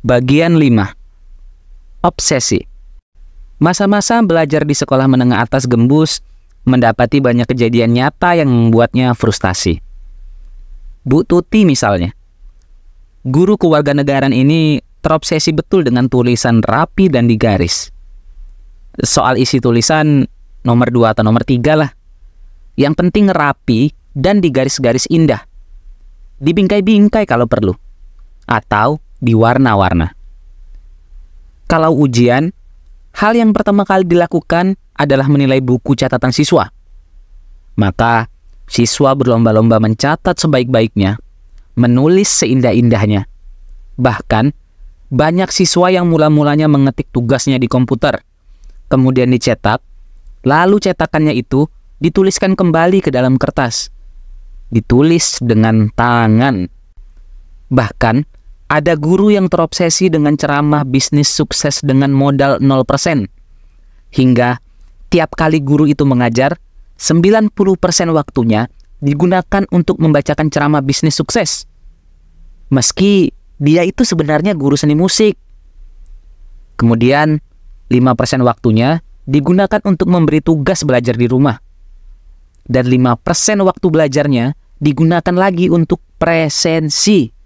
Bagian 5 Obsesi Masa-masa belajar di sekolah menengah atas gembus mendapati banyak kejadian nyata yang membuatnya frustasi. Bu Tuti misalnya. Guru kewarganegaraan ini terobsesi betul dengan tulisan rapi dan digaris. Soal isi tulisan nomor 2 atau nomor 3 lah. Yang penting rapi dan digaris-garis indah. Dibingkai-bingkai kalau perlu. Atau di warna-warna. Kalau ujian, hal yang pertama kali dilakukan adalah menilai buku catatan siswa. Maka, siswa berlomba-lomba mencatat sebaik-baiknya, menulis seindah-indahnya. Bahkan, banyak siswa yang mula-mulanya mengetik tugasnya di komputer, kemudian dicetak, lalu cetakannya itu dituliskan kembali ke dalam kertas. Ditulis dengan tangan. Bahkan, ada guru yang terobsesi dengan ceramah bisnis sukses dengan modal 0%. Hingga tiap kali guru itu mengajar, 90% waktunya digunakan untuk membacakan ceramah bisnis sukses. Meski dia itu sebenarnya guru seni musik. Kemudian 5% waktunya digunakan untuk memberi tugas belajar di rumah. Dan 5% waktu belajarnya digunakan lagi untuk presensi